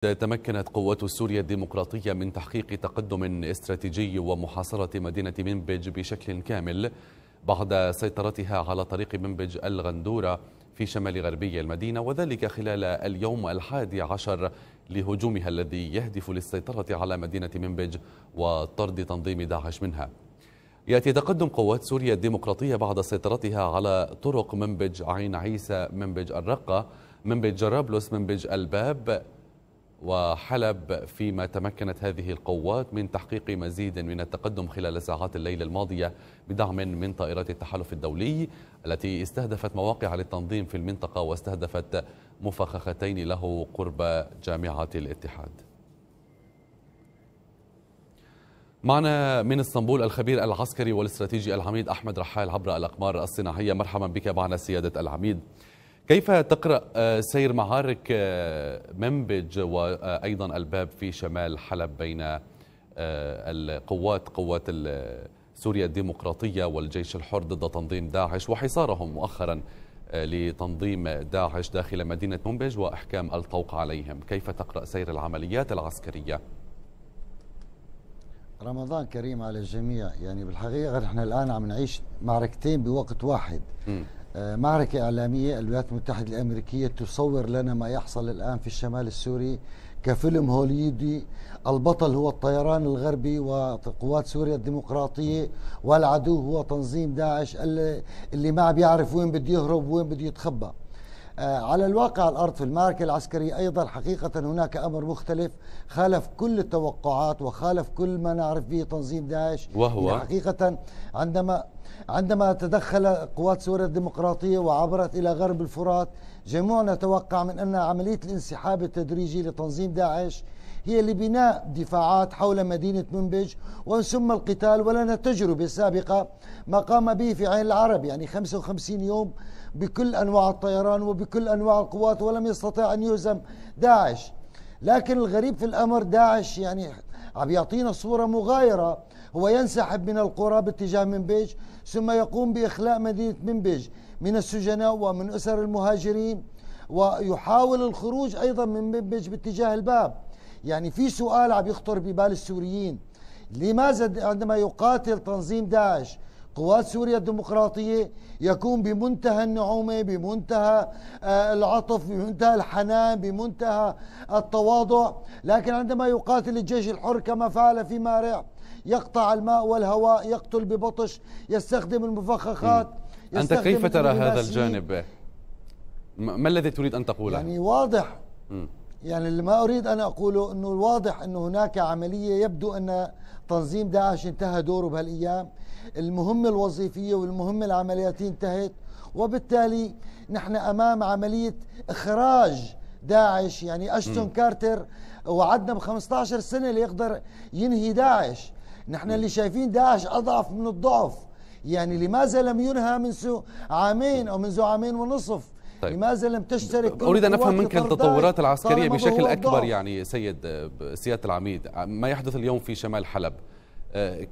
تمكنت قوات سوريا الديمقراطية من تحقيق تقدم استراتيجي ومحاصرة مدينة منبج بشكل كامل بعد سيطرتها على طريق منبج الغندورة في شمال غربي المدينة وذلك خلال اليوم الحادي عشر لهجومها الذي يهدف للسيطرة على مدينة منبج وطرد تنظيم داعش منها يأتي تقدم قوات سوريا الديمقراطية بعد سيطرتها على طرق منبج عين عيسى منبج الرقة منبج جرابلس منبج الباب وحلب فيما تمكنت هذه القوات من تحقيق مزيد من التقدم خلال ساعات الليلة الماضية بدعم من طائرات التحالف الدولي التي استهدفت مواقع للتنظيم في المنطقة واستهدفت مفخختين له قرب جامعة الاتحاد معنا من اسطنبول الخبير العسكري والاستراتيجي العميد أحمد رحال عبر الأقمار الصناعية مرحبا بك معنا سيادة العميد كيف تقرأ آه، سير معارك آه، منبج وأيضا آه، الباب في شمال حلب بين القوات قوات سوريا الديمقراطية والجيش الحر ضد تنظيم داعش وحصارهم مؤخرا لتنظيم داعش داخل مدينة منبج وإحكام الطوق عليهم كيف تقرأ سير العمليات العسكرية؟ رمضان كريم على الجميع يعني بالحقيقة نحن الآن عم نعيش معركتين بوقت واحد م. آه، معركة إعلامية الولايات المتحدة الأمريكية تصور لنا ما يحصل الآن في الشمال السوري كفيلم هوليودي البطل هو الطيران الغربي وقوات سوريا الديمقراطية والعدو هو تنظيم داعش اللي ما بيعرف وين بده يهرب وين بده يتخبى آه، على الواقع الأرض في المعركة العسكرية أيضا حقيقة هناك أمر مختلف خالف كل التوقعات وخالف كل ما نعرف به تنظيم داعش وهو يعني حقيقة عندما عندما تدخل قوات سوريا الديمقراطية وعبرت إلى غرب الفرات جميعنا توقع من أن عملية الانسحاب التدريجي لتنظيم داعش هي لبناء دفاعات حول مدينة منبج ومن ثم القتال ولنا تجربة سابقة ما قام به في عين العرب يعني 55 يوم بكل أنواع الطيران وبكل أنواع القوات ولم يستطع أن يهزم داعش لكن الغريب في الأمر داعش يعني عم يعطينا صورة مغايرة هو ينسحب من القرى باتجاه منبج ثم يقوم بإخلاء مدينة منبج من السجناء ومن أسر المهاجرين ويحاول الخروج أيضا من منبج باتجاه الباب يعني في سؤال عم يخطر ببال السوريين لماذا عندما يقاتل تنظيم داعش قوات سوريا الديمقراطية يكون بمنتهى النعومة بمنتهى آه، العطف بمنتهى الحنان بمنتهى التواضع لكن عندما يقاتل الجيش الحر كما فعل في مارع يقطع الماء والهواء يقتل ببطش يستخدم المفخخات يستخدم أنت كيف ترى هذا الجانب ما الذي تريد أن تقوله يعني واضح م. يعني اللي ما أريد أن أقوله أنه الواضح أنه هناك عملية يبدو أن تنظيم داعش انتهى دوره بهالأيام المهمة الوظيفية والمهمة العملياتية انتهت وبالتالي نحن أمام عملية إخراج داعش يعني أشتون م. كارتر وعدنا ب 15 سنة ليقدر ينهي داعش نحن اللي شايفين داعش أضعف من الضعف يعني لماذا لم ينهى منذ عامين أو منذ عامين ونصف طيب. لماذا لم تشترك اريد ان افهم منك التطورات العسكريه بشكل اكبر يعني سيد سياده العميد ما يحدث اليوم في شمال حلب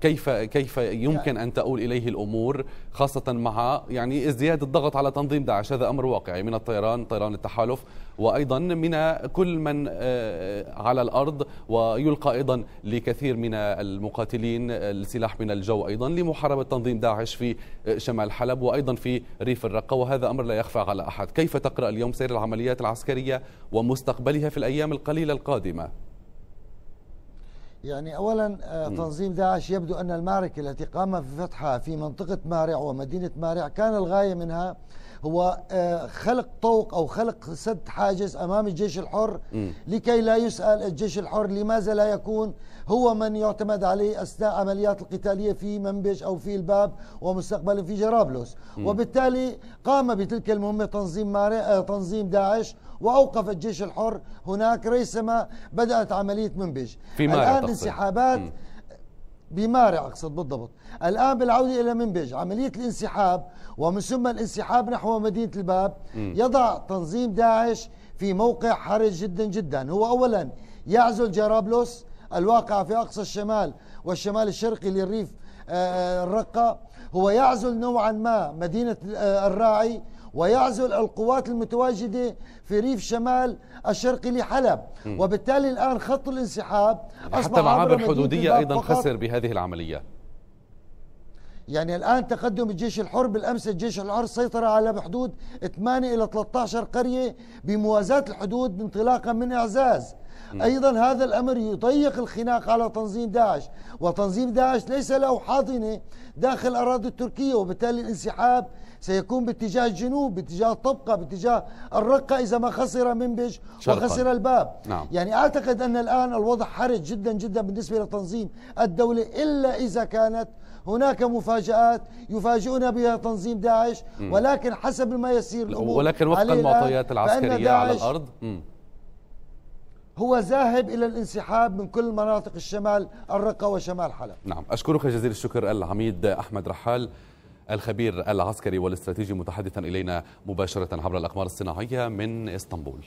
كيف كيف يمكن يعني ان تؤول اليه الامور خاصه مع يعني ازدياد الضغط على تنظيم داعش هذا امر واقعي من الطيران طيران التحالف وايضا من كل من آه، آه، على الارض ويلقى ايضا لكثير من المقاتلين السلاح آه، من الجو ايضا لمحاربه تنظيم داعش في شمال حلب وايضا في ريف الرقه وهذا امر لا يخفى على احد كيف تقرا اليوم سير العمليات العسكريه ومستقبلها في الايام القليله القادمه يعني اولا آه، تنظيم داعش يبدو ان المعركه التي قام في فتحها في منطقه مارع ومدينه مارع كان الغايه منها هو آه، خلق طوق او خلق سد حاجز امام الجيش الحر لكي لا يسال الجيش الحر لماذا لا يكون هو من يعتمد عليه اثناء عمليات القتاليه في منبج او في الباب ومستقبلا في جرابلس وبالتالي قام بتلك المهمه تنظيم مارع آه، تنظيم داعش وأوقف الجيش الحر هناك ريثما بدأت عملية منبج في مارع الآن انسحابات بمارع أقصد بالضبط الآن بالعودة إلى منبج عملية الانسحاب ومن ثم الانسحاب نحو مدينة الباب م. يضع تنظيم داعش في موقع حرج جدا جدا هو أولا يعزل جرابلس الواقع في أقصى الشمال والشمال الشرقي للريف الرقة هو يعزل نوعا ما مدينة الراعي ويعزل القوات المتواجدة في ريف شمال الشرقي لحلب وبالتالي الآن خط الانسحاب يعني أصبح حتى معابر حدودية أيضا خسر بهذه العملية يعني الآن تقدم الجيش الحر بالأمس الجيش الحر سيطر على بحدود 8 إلى 13 قرية بموازاة الحدود انطلاقا من إعزاز أيضا هذا الأمر يضيق الخناق على تنظيم داعش وتنظيم داعش ليس له حاضنة داخل الأراضي التركية وبالتالي الانسحاب سيكون باتجاه الجنوب باتجاه الطبقة باتجاه الرقة إذا ما خسر منبج وخسر الباب نعم. يعني أعتقد أن الآن الوضع حرج جدا جدا بالنسبة لتنظيم الدولة إلا إذا كانت هناك مفاجآت يفاجئنا بها تنظيم داعش ولكن حسب ما يسير الأمور ولكن وفق المعطيات العسكرية على الأرض هو ذاهب إلى الانسحاب من كل مناطق الشمال الرقة وشمال حلب نعم أشكرك جزيل الشكر العميد أحمد رحال الخبير العسكري والاستراتيجي متحدثا إلينا مباشرة عبر الأقمار الصناعية من إسطنبول